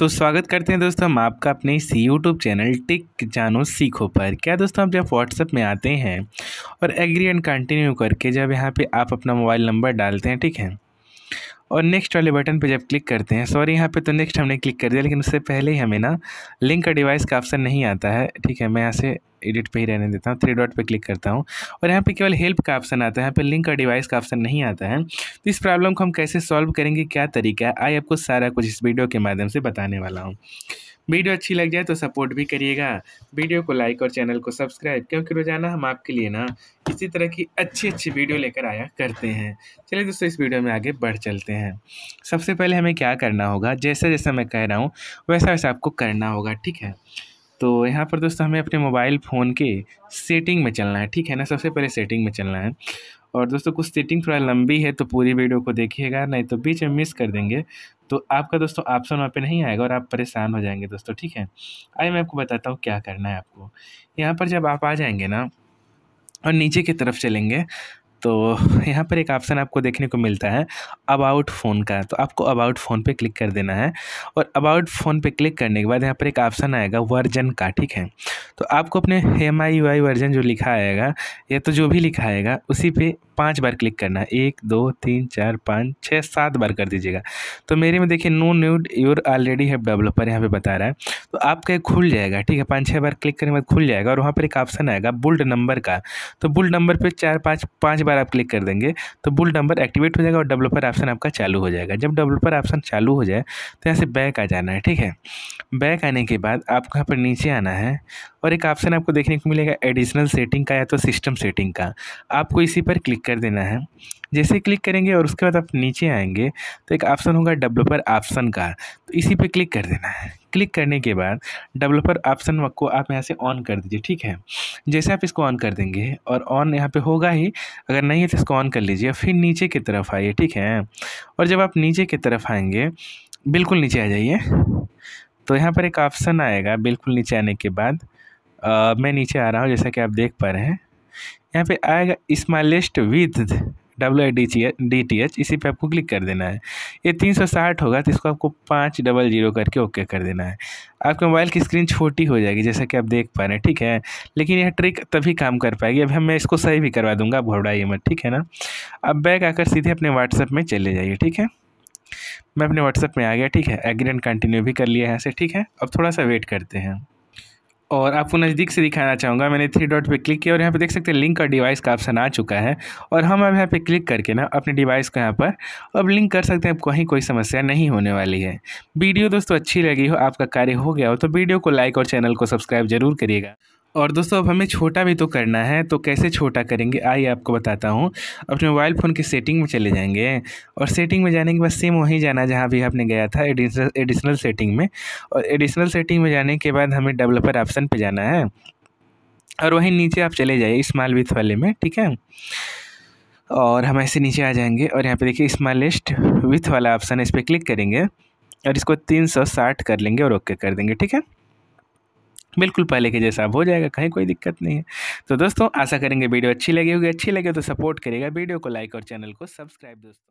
तो स्वागत करते हैं दोस्तों हम आपका अपने इस यूट्यूब चैनल टिक जानो सीखो पर क्या दोस्तों आप जब व्हाट्सएप में आते हैं और एग्री एंड कंटिन्यू करके जब यहाँ पे आप अपना मोबाइल नंबर डालते हैं ठीक है और नेक्स्ट वाले बटन पे जब क्लिक करते हैं सॉरी यहाँ पे तो नेक्स्ट हमने क्लिक कर दिया लेकिन उससे पहले ही हमें ना लिंक का डिवाइस का ऑप्शन नहीं आता है ठीक है मैं यहाँ से एडिट पे ही रहने देता हूँ थ्री डॉट पे क्लिक करता हूँ और यहाँ पे केवल हेल्प का ऑप्शन आता है यहाँ पे लिंक का डिवाइस का ऑप्शन नहीं आता है तो इस प्रॉब्लम को हम कैसे सॉल्व करेंगे क्या तरीका है आई आपको सारा कुछ इस वीडियो के माध्यम से बताने वाला हूँ वीडियो अच्छी लग जाए तो सपोर्ट भी करिएगा वीडियो को लाइक और चैनल को सब्सक्राइब क्योंकि रोज़ाना हम आपके लिए ना इसी तरह की अच्छी अच्छी वीडियो लेकर आया करते हैं चलिए दोस्तों इस वीडियो में आगे बढ़ चलते हैं सबसे पहले हमें क्या करना होगा जैसे जैसा मैं कह रहा हूँ वैसा वैसा आपको करना होगा ठीक है तो यहाँ पर दोस्तों हमें अपने मोबाइल फ़ोन के सेटिंग में चलना है ठीक है ना सबसे पहले सेटिंग में चलना है और दोस्तों कुछ सेटिंग थोड़ा लंबी है तो पूरी वीडियो को देखिएगा नहीं तो बीच में मिस कर देंगे तो आपका दोस्तों ऑप्शन वहाँ पे नहीं आएगा और आप परेशान हो जाएंगे दोस्तों ठीक है आइए मैं आपको बताता हूँ क्या करना है आपको यहाँ पर जब आप आ जाएंगे ना और नीचे की तरफ चलेंगे तो यहाँ पर एक ऑप्शन आपको देखने को मिलता है अबाउट फ़ोन का तो आपको अबाउट फ़ोन पे क्लिक कर देना है और अबाउट फ़ोन पे क्लिक करने के बाद यहाँ पर एक ऑप्शन आएगा वर्जन का ठीक है तो आपको अपने एम आई आई वर्जन जो लिखा आएगा या तो जो भी लिखा आएगा उसी पे पाँच बार क्लिक करना है एक दो तीन चार पाँच छः सात बार कर दीजिएगा तो मेरे में देखिए नो न्यूड योर ऑलरेडी है डेवलपर यहाँ पे बता रहा है तो आपका एक खुल जाएगा ठीक है पाँच छः बार क्लिक करने के बाद खुल जाएगा और वहाँ पर एक ऑप्शन आएगा बुल्ड नंबर का तो बुल्ड नंबर पर चार पाँच पाँच बार आप क्लिक कर देंगे तो बुल्ड नंबर एक्टिवेट हो जाएगा और डेवलपर ऑप्शन आपका चालू हो जाएगा जब डेवलपर ऑप्शन चालू हो जाए तो यहाँ से बैक आ जाना है ठीक है बैक आने के बाद आपको यहाँ पर नीचे आना है और एक ऑप्शन आपको देखने को मिलेगा एडिशनल सेटिंग का या तो सिस्टम सेटिंग का आपको इसी पर क्लिक कर देना है जैसे क्लिक करेंगे और उसके बाद आप नीचे आएंगे तो एक ऑप्शन होगा डेवलपर ऑप्शन का तो इसी पर क्लिक कर देना है क्लिक करने के बाद डेवलपर ऑप्शन को आप यहाँ से ऑन कर दीजिए ठीक है जैसे आप इसको ऑन कर देंगे और ऑन यहाँ पे होगा ही अगर नहीं है तो इसको ऑन कर लीजिए फिर नीचे की तरफ आइए ठीक है और जब आप नीचे की तरफ आएँगे बिल्कुल नीचे आ जाइए तो यहाँ पर एक ऑप्शन आएगा बिल्कुल नीचे आने के बाद आ, मैं नीचे आ रहा हूँ जैसा कि आप देख पा रहे हैं यहाँ पे आएगा smallest with W I D T D T H इसी पे आपको क्लिक कर देना है ये तीन सौ साठ होगा तो इसको आपको पाँच डबल जीरो करके ओके कर देना है आपके मोबाइल की स्क्रीन छोटी हो जाएगी जैसा कि आप देख पा रहे हैं ठीक है लेकिन यह ट्रिक तभी काम कर पाएगी अभी मैं इसको सही भी करवा दूंगा आप घबराइए मत ठीक है ना अब बैग आकर सीधे अपने व्हाट्सएप में चले जाइए ठीक है मैं अपने व्हाट्सएप में आ गया ठीक है एग्रीमेंट कंटिन्यू भी कर लिया यहाँ से ठीक है अब थोड़ा सा वेट करते हैं और आपको नज़दीक से दिखाना चाहूँगा मैंने थ्री डॉट पे क्लिक किया और यहाँ पे देख सकते हैं लिंक और डिवाइस का ऑप्शन आ चुका है और हम अब यहाँ पे क्लिक करके ना अपने डिवाइस को यहाँ पर अब लिंक कर सकते हैं अब कहीं कोई समस्या नहीं होने वाली है वीडियो दोस्तों अच्छी लगी हो आपका कार्य हो गया हो तो वीडियो को लाइक और चैनल को सब्सक्राइब जरूर करिएगा और दोस्तों अब हमें छोटा भी तो करना है तो कैसे छोटा करेंगे आइए आपको बताता हूँ अपने मोबाइल फ़ोन की सेटिंग में चले जाएंगे और सेटिंग में जाने के बाद सेम वहीं जाना जहाँ भी आपने गया था एडिशनल एडिशनल सेटिंग में और एडिशनल सेटिंग में जाने के बाद हमें डेवलपर ऑप्शन पर जाना है और वहीं नीचे आप चले जाइए स्मॉल विथ वाले में ठीक है और हम ऐसे नीचे आ जाएंगे और यहाँ पे देखिए स्मॉलेस्ट विथ वाला ऑप्शन है इस पर क्लिक करेंगे और इसको 360 कर लेंगे और ओके कर देंगे ठीक है बिल्कुल पहले के जैसा अब हो जाएगा कहीं कोई दिक्कत नहीं है तो दोस्तों आशा करेंगे वीडियो अच्छी लगी होगी अच्छी लगे तो सपोर्ट करेगा वीडियो को लाइक और चैनल को सब्सक्राइब दोस्तों